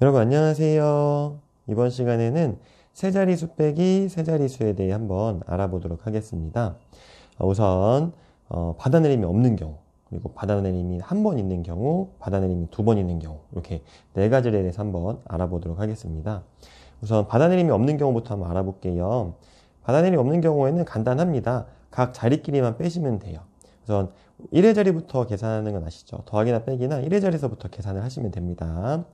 여러분 안녕하세요. 이번 시간에는 세 자리수 빼기 세 자리수에 대해 한번 알아보도록 하겠습니다. 어, 우선 어, 받아내림이 없는 경우 그리고 받아내림이 한 번 있는 경우 받아내림이 두 번 있는 경우 이렇게 네가지를 대해서 한번 알아보도록 하겠습니다. 우선 받아내림이 없는 경우부터 한번 알아볼게요. 받아내림이 없는 경우에는 간단합니다. 각 자리끼리만 빼시면 돼요. 우선 1의 자리부터 계산하는 건 아시죠? 더하기나 빼기나 1의 자리에서부터 계산을 하시면 됩니다.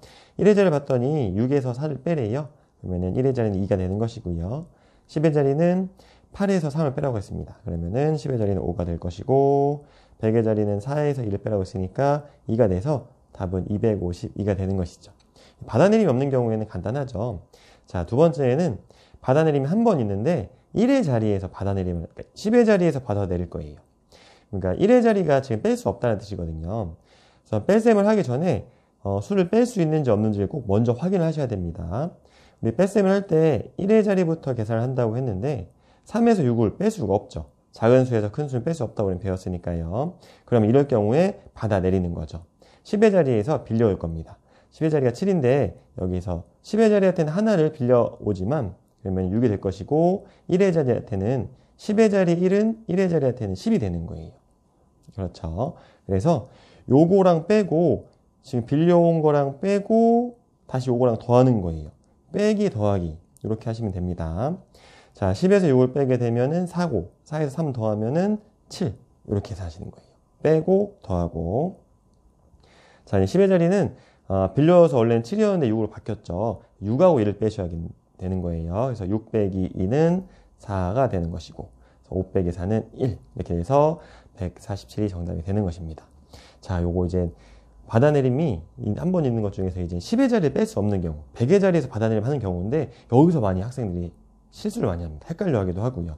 1의 자리를 봤더니 6에서 4를 빼래요. 그러면은 1의 자리는 2가 되는 것이고요. 10의 자리는 8에서 3을 빼라고 했습니다. 그러면은 10의 자리는 5가 될 것이고 100의 자리는 4에서 1을 빼라고 했으니까 2가 돼서 답은 252가 되는 것이죠. 받아내림이 없는 경우에는 간단하죠. 자, 두 번째는 받아내림이 한 번 있는데 1의 자리에서 받아내림을 그러니까 10의 자리에서 받아내릴 거예요. 그러니까 1의 자리가 지금 뺄 수 없다는 뜻이거든요. 그래서 뺄셈을 하기 전에 어, 수를 뺄 수 있는지 없는지를 꼭 먼저 확인을 하셔야 됩니다. 근데 뺄셈을 할 때 1의 자리부터 계산을 한다고 했는데 3에서 6을 뺄 수가 없죠. 작은 수에서 큰 수는 뺄 수 없다고 우리는 배웠으니까요. 그럼 이럴 경우에 받아내리는 거죠. 10의 자리에서 빌려올 겁니다. 10의 자리가 7인데 여기서 10의 자리한테는 하나를 빌려오지만 그러면 6이 될 것이고 1의 자리한테는 10의 자리 1은 1의 자리한테는 10이 되는 거예요. 그렇죠. 그래서 요거랑 빼고 지금 빌려온 거랑 빼고 다시 요거랑 더하는 거예요. 빼기 더하기 이렇게 하시면 됩니다. 자 10에서 요걸 빼게 되면은 4고 4에서 3 더하면은 7 이렇게 해서 하시는 거예요. 빼고 더하고 자 이제 10의 자리는 아, 빌려서 원래는 7이었는데 6으로 바뀌었죠. 6하고 1을 빼셔야 되는 거예요. 그래서 6 빼기 2는 4가 되는 것이고 5 빼기 4는 1 이렇게 해서 147이 정답이 되는 것입니다. 자, 요거 이제 받아내림이한 번 있는 것 중에서 이제 10의 자리를 뺄 수 없는 경우, 100의 자리에서 받아내림 하는 경우인데 여기서 많이 학생들이 실수를 많이 합니다. 헷갈려 하기도 하고요.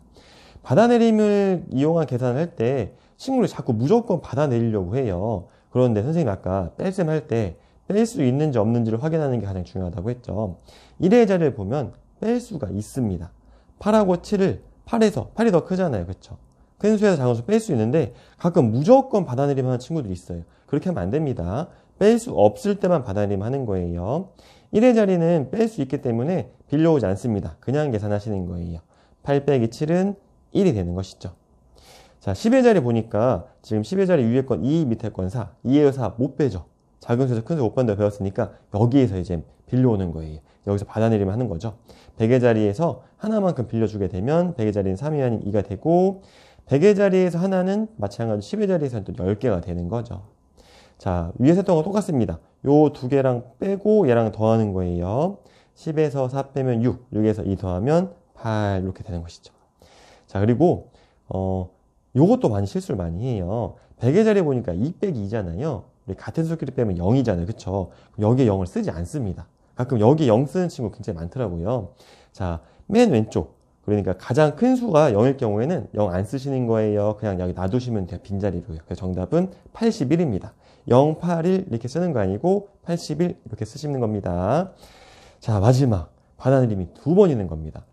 받아내림을 이용한 계산을 할 때 친구를 자꾸 무조건 받아내리려고 해요. 그런데 선생님 아까 뺄셈 할 때 뺄 수 있는지 없는지를 확인하는 게 가장 중요하다고 했죠. 1의 자리를 보면 뺄 수가 있습니다. 8하고 7을 8에서 8이 더 크잖아요. 그렇죠? 큰 수에서 작은 수 뺄 수 있는데 가끔 무조건 받아내리만 하는 친구들이 있어요. 그렇게 하면 안 됩니다. 뺄 수 없을 때만 받아내리만 하는 거예요. 1의 자리는 뺄 수 있기 때문에 빌려오지 않습니다. 그냥 계산하시는 거예요. 8 빼기 7은 1이 되는 것이죠. 자, 10의 자리 보니까 지금 10의 자리 위에 건 2, 밑에 건 4, 2에서 4못 빼죠. 작은 수에서 큰 수못 뺀다고 배웠으니까 여기에서 이제 빌려오는 거예요. 여기서 받아내리면 하는 거죠. 100의 자리에서 하나만큼 빌려주게 되면 100의 자리는 3이 아닌 2가 되고 100의 자리에서 하나는 마찬가지로 10의 자리에서는 또 10개가 되는 거죠. 자, 위에서 했던 거 똑같습니다. 요 두 개랑 빼고 얘랑 더하는 거예요. 10에서 4 빼면 6, 6에서 2 더하면 8 이렇게 되는 것이죠. 자, 그리고 어 요것도 많이 실수를 많이 해요. 100의 자리에 보니까 2 빼기 2잖아요. 같은 수끼리 빼면 0이잖아요. 그쵸? 여기에 0을 쓰지 않습니다. 가끔 여기 에0 쓰는 친구 굉장히 많더라고요. 자, 맨 왼쪽 그러니까 가장 큰 수가 0일 경우에는 0 안 쓰시는 거예요. 그냥 여기 놔두시면 돼요. 빈자리로요. 그래서 정답은 81입니다. 0, 81 이렇게 쓰는 거 아니고 81 이렇게 쓰시는 겁니다. 자, 마지막. 바나느림이 두 번 있는 겁니다.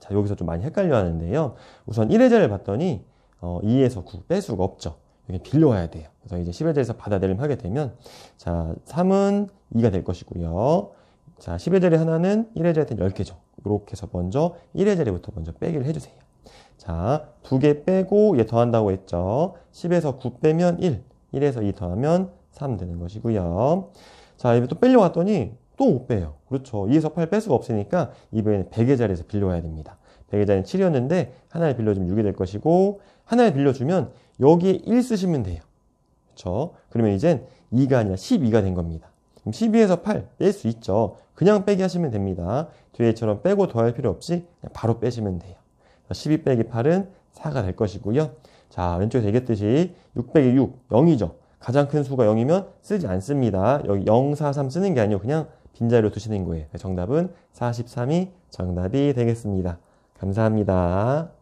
자, 여기서 좀 많이 헷갈려 하는데요. 우선 1의자를 봤더니 어, 2에서 9 뺄 수가 없죠. 여기 빌려와야 돼요. 그래서 이제 1 0의자에서 받아들임 하게 되면 자, 3은 2가 될 것이고요. 자, 10의 자리 하나는 1의 자리 한테 10개죠. 이렇게 해서 먼저 1의 자리부터 먼저 빼기를 해주세요. 자, 2개 빼고 얘 더한다고 했죠. 10에서 9 빼면 1, 1에서 2 더하면 3 되는 것이고요. 자, 이번또 빼려고 했더니 또 못 빼요. 그렇죠. 2에서 8 뺄 수가 없으니까 이번에는 100의 자리에서 빌려와야 됩니다. 100의 자리는 7이었는데 하나를 빌려주면 6이 될 것이고 하나를 빌려주면 여기에 1 쓰시면 돼요. 그렇죠. 그러면 이젠 2가 아니라 12가 된 겁니다. 12에서 8 뺄 수 있죠. 그냥 빼기 하시면 됩니다. 뒤에처럼 빼고 더할 필요 없이 바로 빼시면 돼요. 12 빼기 8은 4가 될 것이고요. 자, 왼쪽에서 얘기했듯이 6 0 0기 6, 0이죠. 가장 큰 수가 0이면 쓰지 않습니다. 여기 0, 4, 3 쓰는 게 아니고 그냥 빈자리로 두시는 거예요. 정답은 43이 정답이 되겠습니다. 감사합니다.